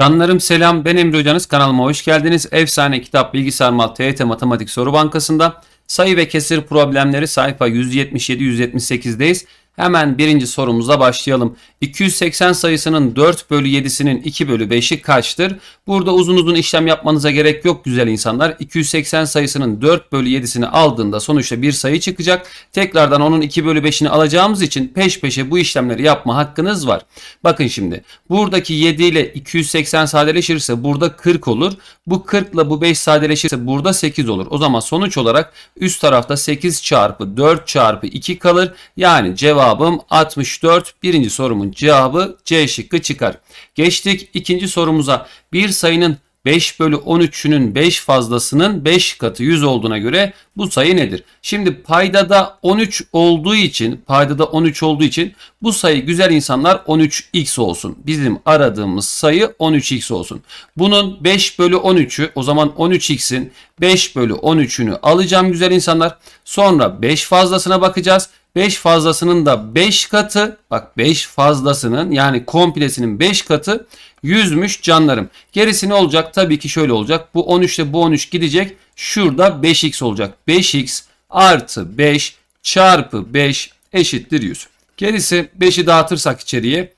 Canlarım selam ben Emre Hocanız kanalıma hoş geldiniz. Efsane Kitap Bilgisayar Mal TYT Matematik Soru Bankası'nda sayı ve kesir problemleri sayfa 177-178'deyiz. Hemen birinci sorumuzla başlayalım. 280 sayısının 4 bölü 7'sinin 2 bölü 5'i kaçtır? Burada uzun uzun işlem yapmanıza gerek yok güzel insanlar. 280 sayısının 4 bölü 7'sini aldığında sonuçta bir sayı çıkacak. Tekrardan onun 2 bölü 5'ini alacağımız için peş peşe bu işlemleri yapma hakkınız var. Bakın şimdi buradaki 7 ile 280 sadeleşirse burada 40 olur. Bu 40 ile bu 5 sadeleşirse burada 8 olur. O zaman sonuç olarak üst tarafta 8 çarpı 4 çarpı 2 kalır. Yani cevap Cevabım 64. Birinci sorumun cevabı C şıkkı çıkar. Geçtik ikinci sorumuza. Bir sayının 5 bölü 13'ünün 5 fazlasının 5 katı 100 olduğuna göre bu sayı nedir? Şimdi paydada 13 olduğu için paydada 13 olduğu için bu sayı güzel insanlar 13x olsun. Bizim aradığımız sayı 13x olsun. Bunun 5 bölü 13'ü o zaman 13x'in 5 bölü 13'ünü alacağım güzel insanlar. Sonra 5 fazlasına bakacağız. 5 fazlasının da 5 katı bak 5 fazlasının yani komplesinin 5 katı yüzmüş canlarım. Gerisi ne olacak? Tabii ki şöyle olacak. Bu 13 ile bu 13 gidecek. Şurada 5x olacak. 5x artı 5 çarpı 5 eşittir 100. Gerisi 5'i dağıtırsak içeriye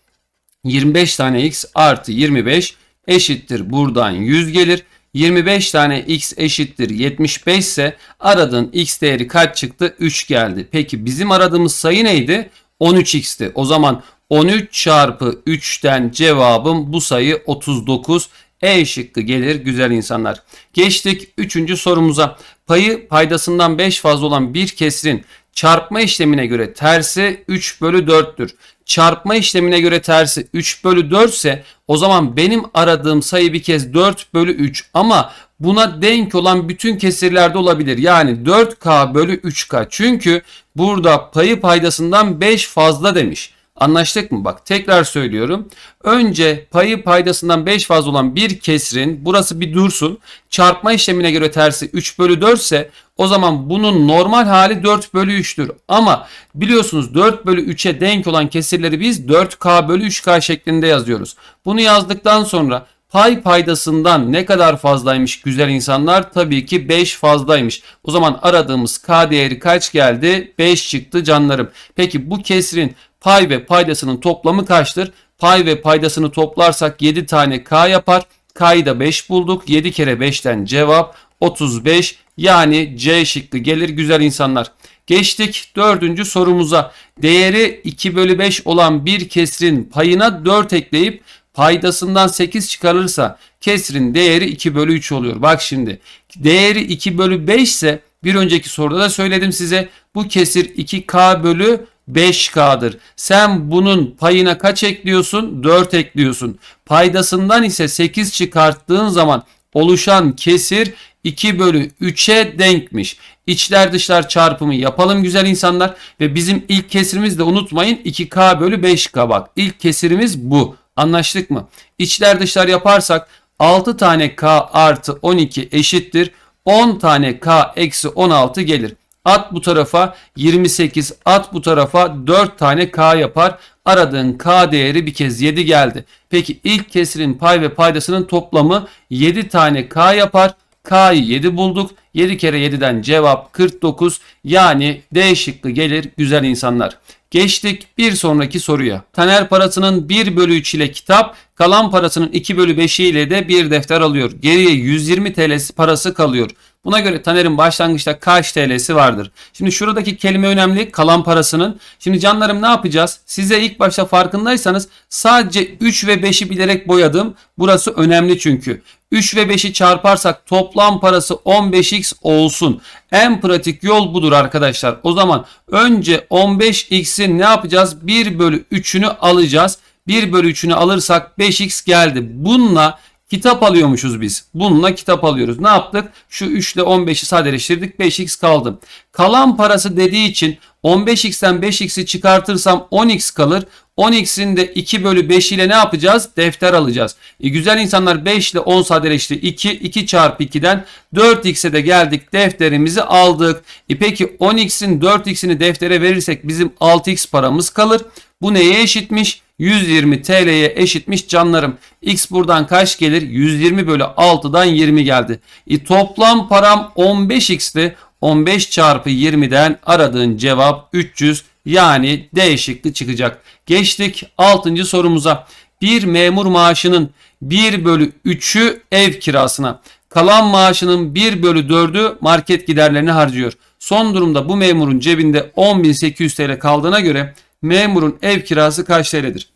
25 tane x artı 25 eşittir. Buradan 100 gelir. 25 tane x eşittir 75 ise aradığın x değeri kaç çıktı? 3 geldi. Peki bizim aradığımız sayı neydi? 13x'ti. O zaman 13 çarpı 3'ten cevabım bu sayı 39. E şıkkı gelir güzel insanlar. Geçtik 3. sorumuza. Payı paydasından 5 fazla olan bir kesrin çarpma işlemine göre tersi 3 bölü 4'tür çarpma işlemine göre tersi 3 bölü 4 ise o zaman benim aradığım sayı bir kez 4 bölü 3 ama buna denk olan bütün kesirlerde olabilir. Yani 4K bölü 3K çünkü burada payı paydasından 5 fazla demiş. Anlaştık mı? Bak tekrar söylüyorum. Önce payı paydasından 5 fazla olan bir kesrin burası bir dursun. Çarpma işlemine göre tersi 3 bölü 4 ise o zaman bunun normal hali 4 bölü 3'tür. Ama biliyorsunuz 4 bölü 3'e denk olan kesirleri biz 4K bölü 3K şeklinde yazıyoruz. Bunu yazdıktan sonra pay paydasından ne kadar fazlaymış güzel insanlar? Tabii ki 5 fazlaymış. O zaman aradığımız K değeri kaç geldi? 5 çıktı canlarım. Peki bu kesrin Pay ve paydasının toplamı kaçtır? Pay ve paydasını toplarsak 7 tane K yapar. K'yı da 5 bulduk. 7 kere 5'ten cevap 35 yani C şıkkı gelir güzel insanlar. Geçtik dördüncü sorumuza. Değeri 2 bölü 5 olan bir kesrin payına 4 ekleyip paydasından 8 çıkarılırsa kesrin değeri 2 bölü 3 oluyor. Bak şimdi değeri 2 bölü 5 ise bir önceki soruda da söyledim size bu kesir 2K bölü 5K'dır. Sen bunun payına kaç ekliyorsun? 4 ekliyorsun. Paydasından ise 8 çıkarttığın zaman oluşan kesir 2 bölü 3'e denkmiş. İçler dışlar çarpımı yapalım güzel insanlar. Ve bizim ilk kesirimiz de unutmayın 2K bölü 5K bak. İlk kesirimiz bu. Anlaştık mı? İçler dışlar yaparsak 6 tane K artı 12 eşittir. 10 tane K eksi 16 gelir. At bu tarafa 28 at bu tarafa 4 tane k yapar. Aradığın k değeri bir kez 7 geldi. Peki ilk kesirin pay ve paydasının toplamı 7 tane k yapar. K'yı 7 bulduk. 7 kere 7'den cevap 49. Yani D şıkkı gelir güzel insanlar. Geçtik bir sonraki soruya. Taner parasının 1 bölü 3 ile kitap, kalan parasının 2 bölü 5 ile de bir defter alıyor. Geriye 120 TL parası kalıyor. Buna göre Taner'in başlangıçta kaç TL'si vardır? Şimdi şuradaki kelime önemli kalan parasının. Şimdi canlarım ne yapacağız? Size ilk başta farkındaysanız sadece 3 ve 5'i bilerek boyadım. Burası önemli çünkü. 3 ve 5'i çarparsak toplam parası 15x olsun. En pratik yol budur arkadaşlar. O zaman önce 15 xi ne yapacağız? 1 bölü 3'ünü alacağız. 1 bölü 3'ünü alırsak 5x geldi. Bununla Kitap alıyormuşuz biz. Bununla kitap alıyoruz. Ne yaptık? Şu 3 ile 15'i sadeleştirdik. 5x kaldı. Kalan parası dediği için 15x'ten 5x'i çıkartırsam 10x kalır. 10x'in de 2 bölü 5 ile ne yapacağız? Defter alacağız. E, güzel insanlar 5 ile 10 sadeleşti. 2, 2 çarpı 2'den 4x'e de geldik. Defterimizi aldık. E peki 10x'in 4x'ini deftere verirsek bizim 6x paramız kalır. Bu neye eşitmiş? 120 TL'ye eşitmiş canlarım. X buradan kaç gelir? 120 bölü 6'dan 20 geldi. E, toplam param 15X'ti. 15 çarpı 20'den aradığın cevap 300 yani D şıklı çıkacak. Geçtik 6. sorumuza. Bir memur maaşının 1 bölü 3'ü ev kirasına. Kalan maaşının 1 bölü 4'ü market giderlerini harcıyor. Son durumda bu memurun cebinde 10.800 TL kaldığına göre memurun ev kirası kaç TL'dir?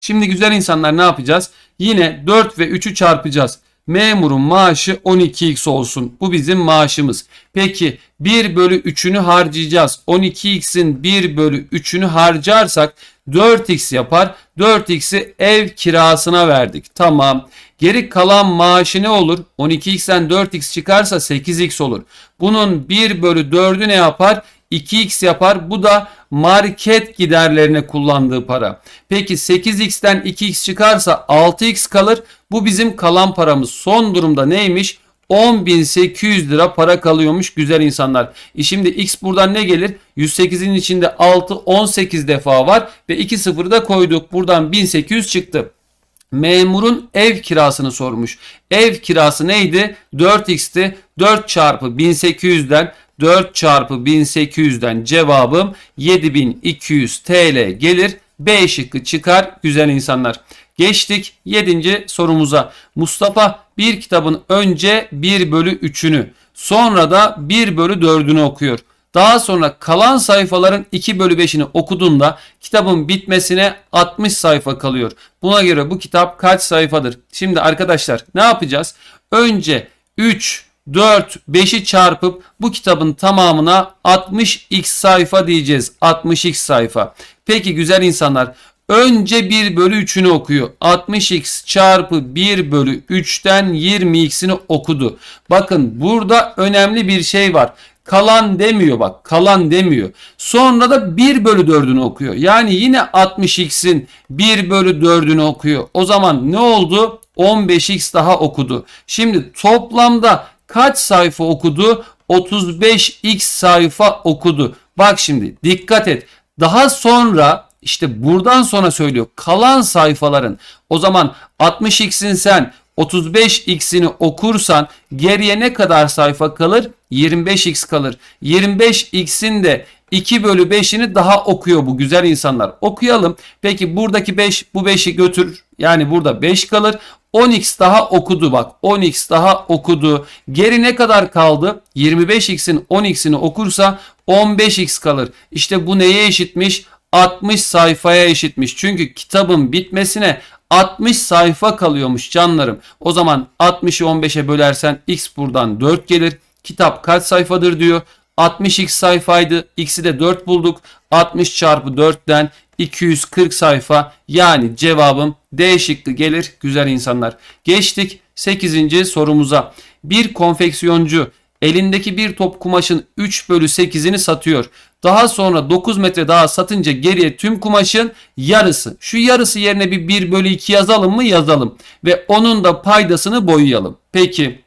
Şimdi güzel insanlar ne yapacağız? Yine 4 ve 3'ü çarpacağız. Memurun maaşı 12x olsun. Bu bizim maaşımız. Peki 1 bölü 3'ünü harcayacağız. 12x'in 1 bölü 3'ünü harcarsak 4x yapar. 4x'i ev kirasına verdik. Tamam. Geri kalan maaşı ne olur? 12x'ten 4x çıkarsa 8x olur. Bunun 1 bölü 4'ü ne yapar? 2x yapar. Bu da market giderlerine kullandığı para. Peki 8x'ten 2x çıkarsa 6x kalır. Bu bizim kalan paramız. Son durumda neymiş? 10.800 lira para kalıyormuş güzel insanlar. E şimdi x buradan ne gelir? 108'in içinde 6 18 defa var ve 2 sıfırı da koyduk. Buradan 1800 çıktı. Memurun ev kirasını sormuş. Ev kirası neydi? 4x'ti. 4 çarpı 1800'den 4 çarpı 1800'den cevabım 7200 TL gelir. B şıkkı çıkar güzel insanlar. Geçtik 7. sorumuza. Mustafa bir kitabın önce 1 bölü 3'ünü sonra da 1 bölü 4'ünü okuyor. Daha sonra kalan sayfaların 2 bölü 5'ini okuduğunda kitabın bitmesine 60 sayfa kalıyor. Buna göre bu kitap kaç sayfadır? Şimdi arkadaşlar ne yapacağız? Önce 3 4, 5'i çarpıp bu kitabın tamamına 60x sayfa diyeceğiz. 60x sayfa. Peki güzel insanlar önce 1 bölü 3'ünü okuyor. 60x çarpı 1 bölü 3'ten 20x'ini okudu. Bakın burada önemli bir şey var. Kalan demiyor bak kalan demiyor. Sonra da 1 bölü 4'ünü okuyor. Yani yine 60x'in 1 bölü 4'ünü okuyor. O zaman ne oldu? 15x daha okudu. Şimdi toplamda kaç sayfa okudu? 35x sayfa okudu. Bak şimdi dikkat et. Daha sonra işte buradan sonra söylüyor. Kalan sayfaların o zaman 60x'in sen 35x'ini okursan geriye ne kadar sayfa kalır? 25x kalır. 25x'in de 2 bölü 5'ini daha okuyor bu güzel insanlar. Okuyalım. Peki buradaki 5 bu 5'i götür. Yani burada 5 kalır. 10x daha okudu bak 10x daha okudu. Geri ne kadar kaldı? 25x'in 10x'ini okursa 15x kalır. İşte bu neye eşitmiş? 60 sayfaya eşitmiş. Çünkü kitabın bitmesine 60 sayfa kalıyormuş canlarım. O zaman 60'ı 15'e bölersen x buradan 4 gelir. Kitap kaç sayfadır diyor. 60x sayfaydı. X'i de 4 bulduk. 60 çarpı 4'ten 240 sayfa yani cevabım D şıkkı gelir güzel insanlar. Geçtik 8. sorumuza. Bir konfeksiyoncu elindeki bir top kumaşın 3 bölü 8'ini satıyor. Daha sonra 9 metre daha satınca geriye tüm kumaşın yarısı. Şu yarısı yerine bir 1 bölü 2 yazalım mı yazalım. Ve onun da paydasını boyayalım. Peki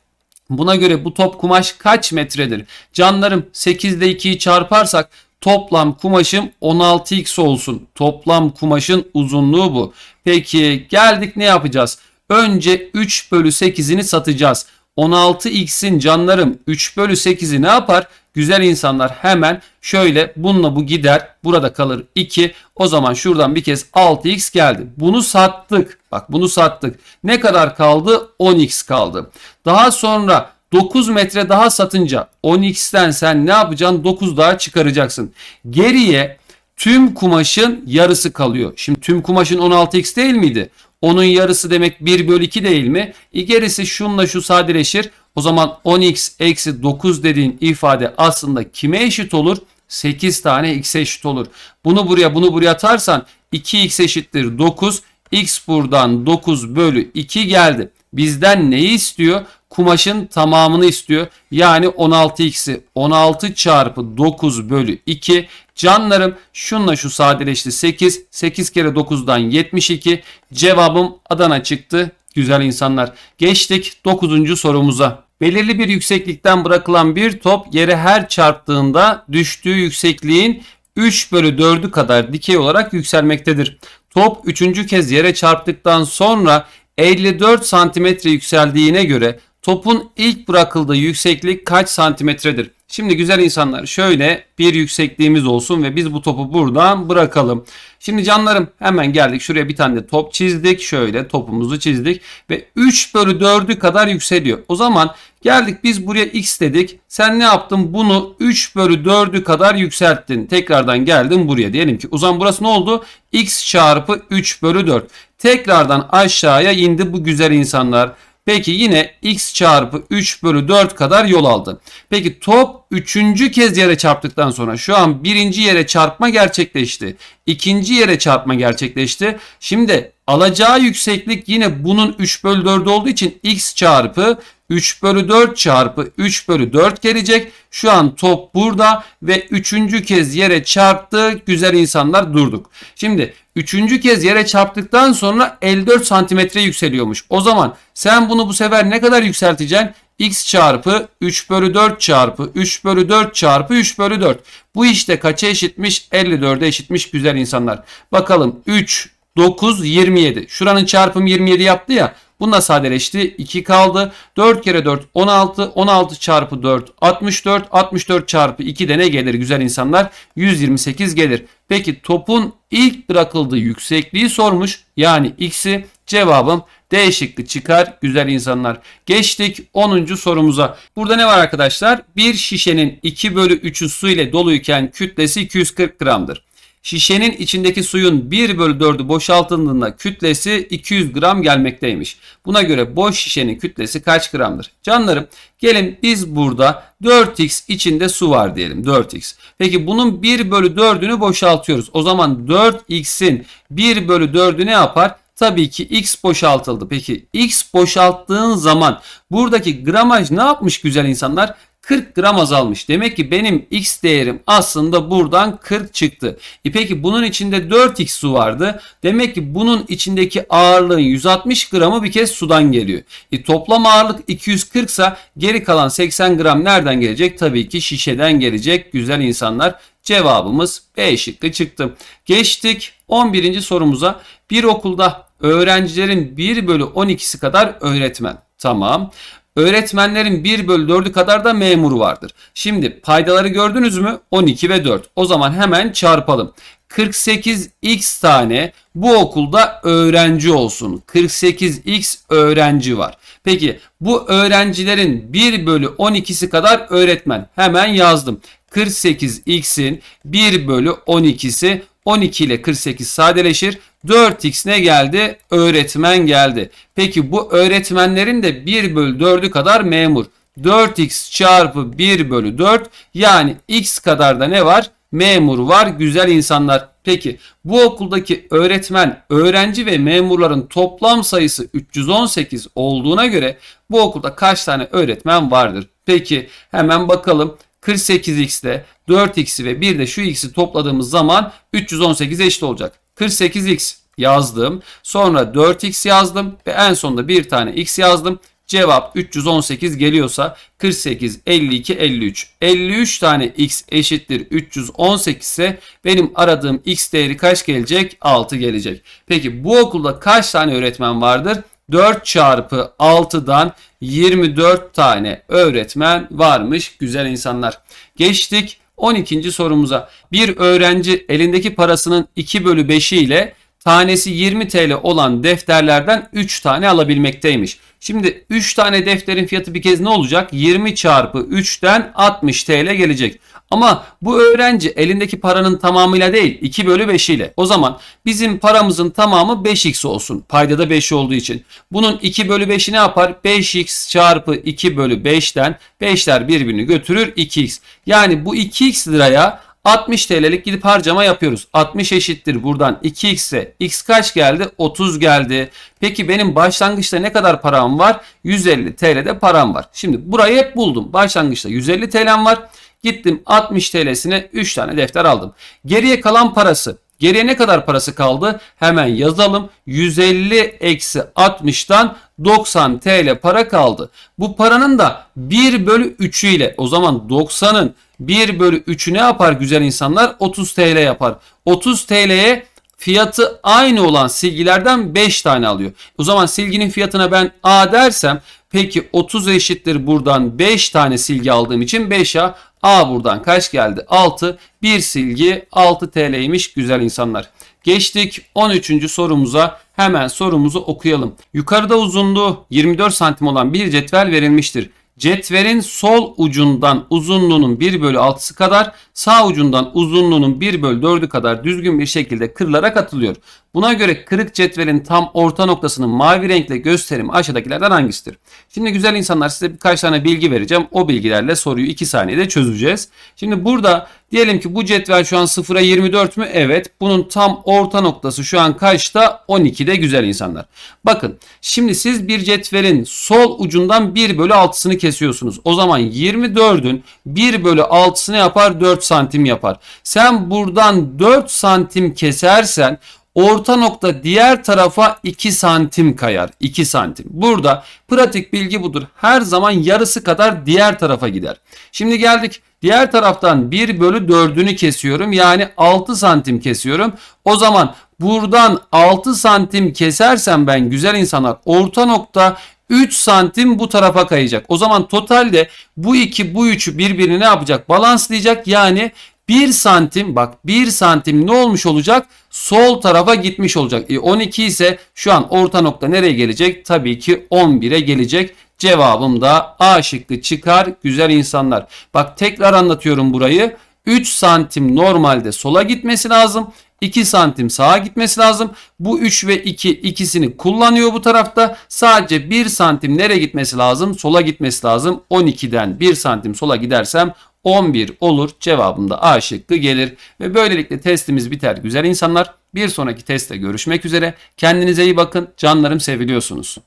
Buna göre bu top kumaş kaç metredir? Canlarım 8 ile 2'yi çarparsak Toplam kumaşım 16x olsun. Toplam kumaşın uzunluğu bu. Peki geldik ne yapacağız? Önce 3 bölü 8'ini satacağız. 16x'in canlarım 3 bölü 8'i ne yapar? Güzel insanlar hemen şöyle bununla bu gider. Burada kalır 2. O zaman şuradan bir kez 6x geldi. Bunu sattık. Bak bunu sattık. Ne kadar kaldı? 10x kaldı. Daha sonra 9 metre daha satınca 10x'ten sen ne yapacaksın? 9 daha çıkaracaksın. Geriye tüm kumaşın yarısı kalıyor. Şimdi tüm kumaşın 16x değil miydi? Onun yarısı demek 1 bölü 2 değil mi? E, gerisi şunla şu sadeleşir. O zaman 10x eksi 9 dediğin ifade aslında kime eşit olur? 8 tane x eşit olur. Bunu buraya bunu buraya atarsan 2x eşittir 9. x buradan 9 bölü 2 geldi. Bizden neyi istiyor? kumaşın tamamını istiyor. Yani 16x'i 16 çarpı 9 bölü 2. Canlarım şunla şu sadeleşti 8. 8 kere 9'dan 72. Cevabım Adana çıktı. Güzel insanlar. Geçtik 9. sorumuza. Belirli bir yükseklikten bırakılan bir top yere her çarptığında düştüğü yüksekliğin 3 bölü 4'ü kadar dikey olarak yükselmektedir. Top 3. kez yere çarptıktan sonra 54 santimetre yükseldiğine göre Topun ilk bırakıldığı yükseklik kaç santimetredir? Şimdi güzel insanlar şöyle bir yüksekliğimiz olsun ve biz bu topu buradan bırakalım. Şimdi canlarım hemen geldik şuraya bir tane de top çizdik. Şöyle topumuzu çizdik ve 3 bölü 4'ü kadar yükseliyor. O zaman geldik biz buraya x dedik. Sen ne yaptın? Bunu 3 bölü 4'ü kadar yükselttin. Tekrardan geldin buraya. Diyelim ki O zaman burası ne oldu? x çarpı 3 bölü 4. Tekrardan aşağıya indi bu güzel insanlar. Peki yine x çarpı 3 bölü 4 kadar yol aldı. Peki top üçüncü kez yere çarptıktan sonra şu an birinci yere çarpma gerçekleşti. ikinci yere çarpma gerçekleşti. Şimdi alacağı yükseklik yine bunun 3 bölü 4 olduğu için x çarpı 3 bölü 4 çarpı 3 bölü 4 gelecek. Şu an top burada ve üçüncü kez yere çarptı. Güzel insanlar durduk. Şimdi üçüncü kez yere çarptıktan sonra 54 santimetre yükseliyormuş. O zaman sen bunu bu sefer ne kadar yükselteceksin? x çarpı 3 bölü 4 çarpı 3 bölü 4 çarpı 3 bölü 4. Bu işte kaça eşitmiş? 54'e eşitmiş güzel insanlar. Bakalım 3, 9, 27. Şuranın çarpım 27 yaptı ya. Bununla sadeleşti. 2 kaldı. 4 kere 4 16. 16 çarpı 4 64. 64 çarpı 2 de ne gelir güzel insanlar? 128 gelir. Peki topun ilk bırakıldığı yüksekliği sormuş. Yani x'i cevabım D şıkkı çıkar güzel insanlar. Geçtik 10. sorumuza. Burada ne var arkadaşlar? Bir şişenin 2 bölü 3'ü su ile doluyken kütlesi 240 gramdır. Şişenin içindeki suyun 1 bölü 4'ü boşaltıldığında kütlesi 200 gram gelmekteymiş. Buna göre boş şişenin kütlesi kaç gramdır? Canlarım gelin biz burada 4x içinde su var diyelim 4x. Peki bunun 1 bölü 4'ünü boşaltıyoruz. O zaman 4x'in 1 bölü 4'ü ne yapar? Tabii ki x boşaltıldı. Peki x boşalttığın zaman buradaki gramaj ne yapmış güzel insanlar? 40 gram azalmış. Demek ki benim x değerim aslında buradan 40 çıktı. E peki bunun içinde 4x su vardı. Demek ki bunun içindeki ağırlığın 160 gramı bir kez sudan geliyor. E toplam ağırlık 240 ise geri kalan 80 gram nereden gelecek? Tabii ki şişeden gelecek. Güzel insanlar cevabımız B şıkkı çıktı. Geçtik 11. sorumuza. Bir okulda öğrencilerin 1 bölü 12'si kadar öğretmen. Tamam. Öğretmenlerin 1 bölü 4'ü kadar da memur vardır. Şimdi paydaları gördünüz mü? 12 ve 4. O zaman hemen çarpalım. 48x tane bu okulda öğrenci olsun. 48x öğrenci var. Peki bu öğrencilerin 1 bölü 12'si kadar öğretmen. Hemen yazdım. 48x'in 1 bölü 12'si 12 ile 48 sadeleşir. 4x ne geldi? Öğretmen geldi. Peki bu öğretmenlerin de 1 bölü 4'ü kadar memur. 4x çarpı 1 bölü 4 yani x kadar da ne var? Memur var güzel insanlar. Peki bu okuldaki öğretmen, öğrenci ve memurların toplam sayısı 318 olduğuna göre bu okulda kaç tane öğretmen vardır? Peki hemen bakalım 48x'te 4x'i ve bir de şu x'i topladığımız zaman 318 eşit olacak. 48x yazdım. Sonra 4x yazdım ve en sonunda bir tane x yazdım. Cevap 318 geliyorsa 48, 52, 53. 53 tane x eşittir 318 ise benim aradığım x değeri kaç gelecek? 6 gelecek. Peki bu okulda kaç tane öğretmen vardır? 4 çarpı 6'dan 24 tane öğretmen varmış güzel insanlar. Geçtik 12. sorumuza bir öğrenci elindeki parasının 2 bölü 5'i ile tanesi 20 TL olan defterlerden 3 tane alabilmekteymiş. Şimdi 3 tane defterin fiyatı bir kez ne olacak? 20 çarpı 3'ten 60 TL gelecek. Ama bu öğrenci elindeki paranın tamamıyla değil 2 bölü 5 ile. O zaman bizim paramızın tamamı 5x olsun. Paydada 5 olduğu için. Bunun 2 bölü 5'i ne yapar? 5x çarpı 2 bölü 5'ten 5'ler birbirini götürür 2x. Yani bu 2x liraya 60 TL'lik gidip harcama yapıyoruz. 60 eşittir buradan 2x'e. X kaç geldi? 30 geldi. Peki benim başlangıçta ne kadar param var? 150 TL'de param var. Şimdi burayı hep buldum. Başlangıçta 150 TL'm var. Gittim 60 TL'sine 3 tane defter aldım. Geriye kalan parası. Geriye ne kadar parası kaldı? Hemen yazalım. 150 eksi 60'tan 90 TL para kaldı. Bu paranın da 1 bölü 3'ü ile o zaman 90'ın 1 bölü 3'ü ne yapar güzel insanlar? 30 TL yapar. 30 TL'ye fiyatı aynı olan silgilerden 5 tane alıyor. O zaman silginin fiyatına ben A dersem peki 30 eşittir buradan 5 tane silgi aldığım için 5A A buradan kaç geldi? 6. Bir silgi 6 TL'ymiş güzel insanlar. Geçtik 13. sorumuza. Hemen sorumuzu okuyalım. Yukarıda uzunluğu 24 santim olan bir cetvel verilmiştir. Cetverin sol ucundan uzunluğunun 1 bölü 6'sı kadar sağ ucundan uzunluğunun 1 bölü 4'ü kadar düzgün bir şekilde kırılarak atılıyor. Buna göre kırık cetvelin tam orta noktasının mavi renkle gösterimi aşağıdakilerden hangisidir? Şimdi güzel insanlar size birkaç tane bilgi vereceğim. O bilgilerle soruyu 2 saniyede çözeceğiz. Şimdi burada diyelim ki bu cetvel şu an 0'a 24 mü? Evet. Bunun tam orta noktası şu an kaçta? 12'de güzel insanlar. Bakın şimdi siz bir cetvelin sol ucundan 1 bölü 6'sını kesiyorsunuz. O zaman 24'ün 1 bölü 6'sını yapar 4 santim yapar. Sen buradan 4 santim kesersen Orta nokta diğer tarafa 2 santim kayar. 2 santim. Burada pratik bilgi budur. Her zaman yarısı kadar diğer tarafa gider. Şimdi geldik. Diğer taraftan 1 bölü 4'ünü kesiyorum. Yani 6 santim kesiyorum. O zaman buradan 6 santim kesersem ben güzel insanlar orta nokta 3 santim bu tarafa kayacak. O zaman totalde bu iki bu üçü birbirini ne yapacak? Balanslayacak. Yani 1 santim bak 1 santim ne olmuş olacak? Sol tarafa gitmiş olacak. E 12 ise şu an orta nokta nereye gelecek? Tabii ki 11'e gelecek. Cevabım da A şıkkı çıkar güzel insanlar. Bak tekrar anlatıyorum burayı. 3 santim normalde sola gitmesi lazım. 2 santim sağa gitmesi lazım. Bu 3 ve 2 ikisini kullanıyor bu tarafta. Sadece 1 santim nereye gitmesi lazım? Sola gitmesi lazım. 12'den 1 santim sola gidersem 11 olur. Cevabımda A şıkkı gelir. Ve böylelikle testimiz biter güzel insanlar. Bir sonraki testte görüşmek üzere. Kendinize iyi bakın. Canlarım seviliyorsunuz.